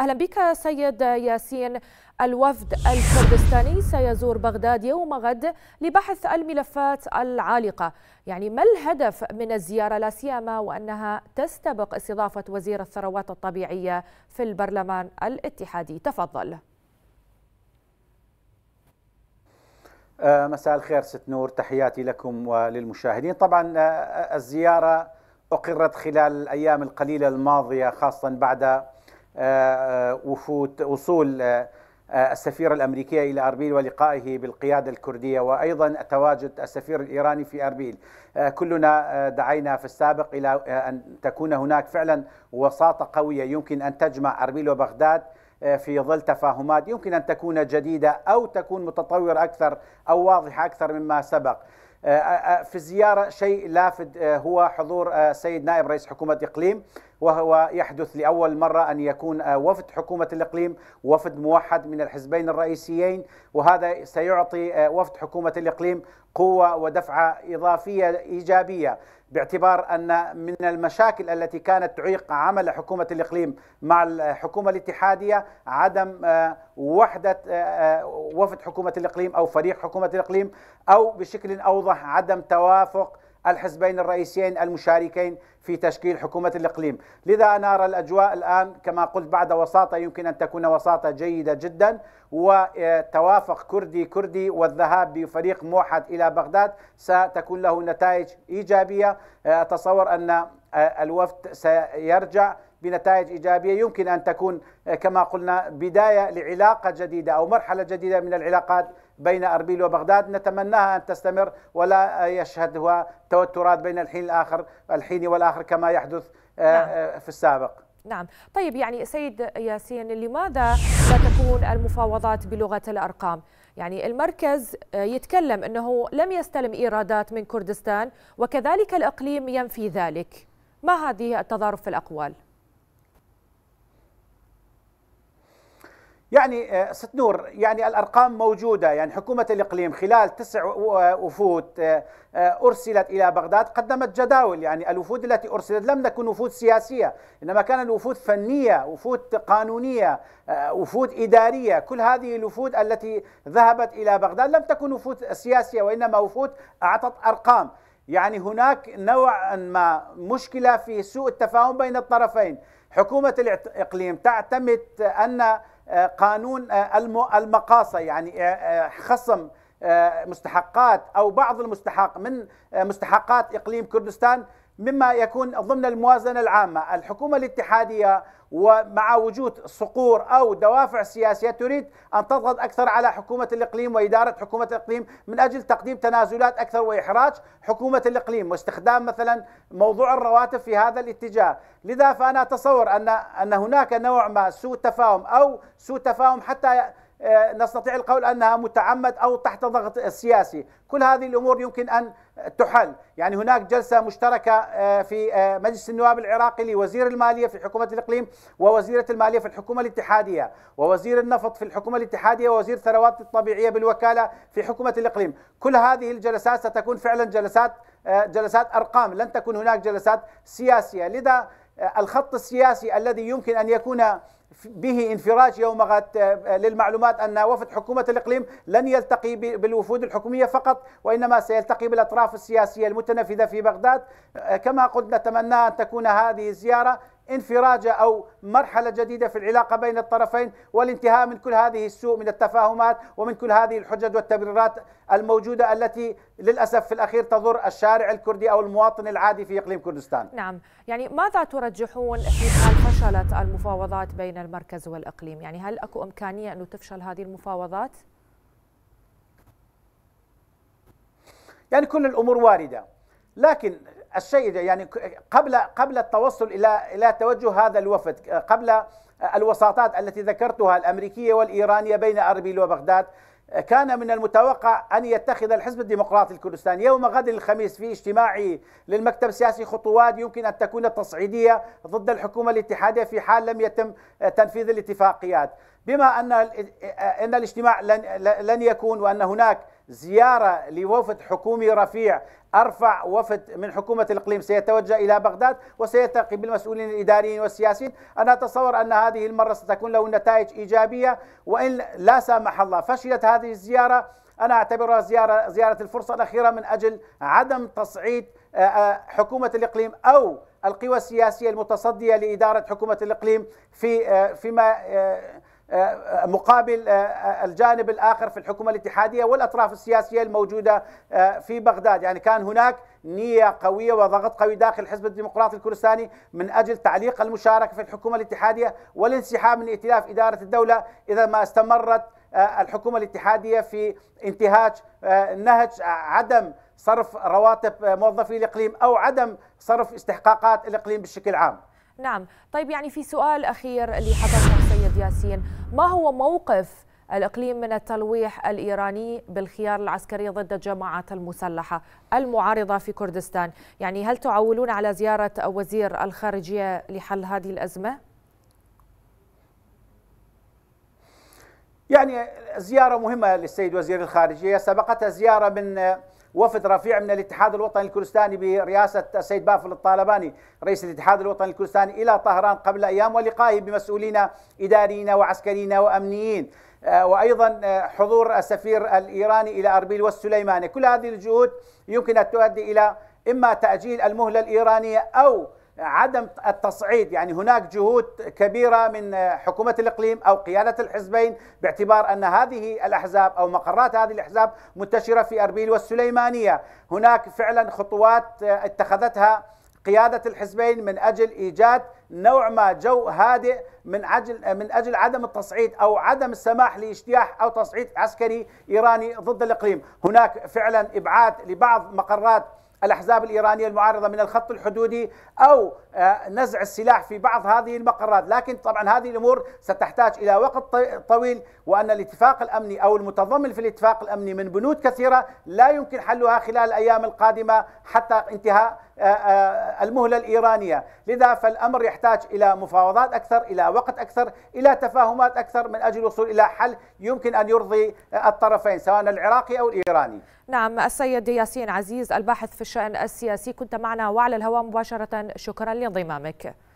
أهلا بك سيد ياسين الوفد الكردستاني سيزور بغداد يوم غد لبحث الملفات العالقة يعني ما الهدف من الزيارة لا سيما وأنها تستبق استضافة وزير الثروات الطبيعية في البرلمان الاتحادي تفضل آه، مساء الخير ست نور تحياتي لكم وللمشاهدين طبعا آه، الزيارة أقرت خلال الأيام القليلة الماضية خاصة بعد وفود وصول آه، السفيرة الأمريكية إلى أربيل ولقائه بالقيادة الكردية وأيضا تواجد السفير الإيراني في أربيل آه، كلنا آه، دعينا في السابق إلى أن تكون هناك فعلا وساطة قوية يمكن أن تجمع أربيل وبغداد في ظل تفاهمات يمكن أن تكون جديدة أو تكون متطورة أكثر أو واضحة أكثر مما سبق آه، آه، آه، في الزيارة شيء لافت هو حضور السيد نائب رئيس حكومة إقليم وهو يحدث لأول مرة أن يكون وفد حكومة الإقليم وفد موحد من الحزبين الرئيسيين وهذا سيعطي وفد حكومة الإقليم قوة ودفعة إضافية إيجابية باعتبار أن من المشاكل التي كانت تعيق عمل حكومة الإقليم مع الحكومة الاتحادية عدم آه، وحدة آه، آه، وفد حكومة الإقليم أو فريق حكومة الإقليم أو بشكل أوضح عدم توافق الحزبين الرئيسيين المشاركين في تشكيل حكومة الإقليم لذا أنا أرى الأجواء الآن كما قلت بعد وساطة يمكن أن تكون وساطة جيدة جدا وتوافق كردي كردي والذهاب بفريق موحد إلى بغداد ستكون له نتائج إيجابية أتصور أن آه، الوفد سيرجع بنتائج ايجابيه يمكن ان تكون آه، كما قلنا بدايه لعلاقه جديده او مرحله جديده من العلاقات بين أربيل وبغداد نتمناها أن تستمر ولا يشهدها توترات بين الحين الآخر الحين والآخر كما يحدث آه، نعم. آه، في السابق نعم طيب يعني سيد ياسين لماذا لا تكون المفاوضات بلغة الأرقام يعني المركز آه، يتكلم أنه لم يستلم إيرادات من كردستان وكذلك الإقليم ينفي ذلك ما هذه التضارب في الأقوال؟ يعني آه، ست نور يعني الارقام موجوده يعني حكومه الاقليم خلال تسع وفود آه، آه، ارسلت الى بغداد قدمت جداول يعني الوفود التي ارسلت لم تكن وفود سياسيه انما كانت وفود فنيه وفود قانونيه وفود اداريه كل هذه الوفود التي ذهبت الى بغداد لم تكن وفود سياسيه وانما وفود اعطت ارقام يعني هناك نوعا ما مشكله في سوء التفاهم بين الطرفين حكومه الاقليم تعتمد ان قانون آه، المقاصة يعني آه، آه، خصم مستحقات أو بعض المستحق من مستحقات إقليم كردستان مما يكون ضمن الموازنة العامة الحكومة الاتحادية ومع وجود صقور أو دوافع سياسية تريد أن تضغط أكثر على حكومة الإقليم وإدارة حكومة الإقليم من أجل تقديم تنازلات أكثر وإحراج حكومة الإقليم واستخدام مثلا موضوع الرواتب في هذا الاتجاه لذا فأنا أتصور أن أن هناك نوع ما سوء تفاهم أو سوء تفاهم حتى آه، نستطيع القول أنها متعمد أو تحت ضغط سياسي كل هذه الأمور يمكن أن تحل يعني هناك جلسة مشتركة آه، في آه، مجلس النواب العراقي لوزير المالية في حكومة الإقليم ووزيرة المالية في الحكومة الاتحادية ووزير النفط في الحكومة الاتحادية ووزير الثروات الطبيعية بالوكالة في حكومة الإقليم كل هذه الجلسات ستكون فعلا جلسات جلسات أرقام لن تكون هناك جلسات سياسية لذا الخط السياسي الذي يمكن أن يكون به انفراج يوم غد آه، للمعلومات أن وفد حكومة الإقليم لن يلتقي بالوفود الحكومية فقط وإنما سيلتقي بالأطراف السياسية المتنفذة في بغداد آه، كما قلت نتمنى أن تكون هذه الزيارة انفراجة أو مرحلة جديدة في العلاقة بين الطرفين والانتهاء من كل هذه السوء من التفاهمات ومن كل هذه الحجج والتبريرات الموجودة التي للأسف في الأخير تضر الشارع الكردي أو المواطن العادي في إقليم كردستان نعم يعني ماذا ترجحون في حال فشلت المفاوضات بين المركز والإقليم يعني هل أكو إمكانية أنه تفشل هذه المفاوضات؟ يعني كل الأمور واردة لكن الشيء يعني قبل قبل التوصل الى الى توجه هذا الوفد قبل الوساطات التي ذكرتها الامريكيه والايرانيه بين اربيل وبغداد كان من المتوقع أن يتخذ الحزب الديمقراطي الكردستاني يوم غد الخميس في اجتماعه للمكتب السياسي خطوات يمكن أن تكون تصعيدية ضد الحكومة الاتحادية في حال لم يتم تنفيذ الاتفاقيات بما ان ان الاجتماع لن لن يكون وان هناك زياره لوفد حكومي رفيع ارفع وفد من حكومه الاقليم سيتوجه الى بغداد وسيلتقي بالمسؤولين الاداريين والسياسيين، انا اتصور ان هذه المره ستكون له نتائج ايجابيه وان لا سامح الله فشلت هذه الزياره انا اعتبرها زياره زياره الفرصه الاخيره من اجل عدم تصعيد آه، آه، حكومه الاقليم او القوى السياسيه المتصديه لاداره حكومه الاقليم في آه، فيما مقابل آه، آه، الجانب الآخر في الحكومة الاتحادية والأطراف السياسية الموجودة آه، في بغداد يعني كان هناك نية قوية وضغط قوي داخل الحزب الديمقراطي الكردستاني من أجل تعليق المشاركة في الحكومة الاتحادية والانسحاب من ائتلاف إدارة الدولة إذا ما استمرت الحكومة الاتحادية في انتهاج نهج عدم صرف رواتب موظفي الإقليم أو عدم صرف استحقاقات الإقليم بشكل عام نعم طيب يعني في سؤال أخير لحضرتك سيد ياسين ما هو موقف الإقليم من التلويح الإيراني بالخيار العسكري ضد الجماعات المسلحة المعارضة في كردستان يعني هل تعولون على زيارة وزير الخارجية لحل هذه الأزمة؟ يعني زيارة مهمة للسيد وزير الخارجية سبقت زيارة من وفد رفيع من الاتحاد الوطني الكردستاني برئاسة السيد بافل الطالباني رئيس الاتحاد الوطني الكردستاني إلى طهران قبل أيام ولقائه بمسؤولين إداريين وعسكريين وأمنيين آه، وايضا آه، حضور السفير الايراني الى اربيل والسليماني، كل هذه الجهود يمكن ان تؤدي الى اما تاجيل المهله الايرانيه او عدم التصعيد يعني هناك جهود كبيرة من حكومة الإقليم أو قيادة الحزبين باعتبار أن هذه الأحزاب أو مقرات هذه الأحزاب منتشرة في أربيل والسليمانية هناك فعلا خطوات اتخذتها قيادة الحزبين من أجل إيجاد نوع ما جو هادئ من أجل من أجل عدم التصعيد أو عدم السماح لاجتياح أو تصعيد عسكري إيراني ضد الإقليم هناك فعلا إبعاد لبعض مقرات الأحزاب الإيرانية المعارضة من الخط الحدودي أو آه، نزع السلاح في بعض هذه المقرات لكن طبعا هذه الأمور ستحتاج إلى وقت طويل وأن الاتفاق الأمني أو المتضمن في الاتفاق الأمني من بنود كثيرة لا يمكن حلها خلال الأيام القادمة حتى انتهاء آه، آه، المهلة الإيرانية لذا فالأمر يحتاج إلى مفاوضات أكثر إلى وقت أكثر إلى تفاهمات أكثر من أجل الوصول إلى حل يمكن أن يرضي آه، الطرفين سواء العراقي أو الإيراني نعم السيد ياسين عزيز الباحث في الشأن السياسي كنت معنا وعلى الهواء مباشرة شكرا لانضمامك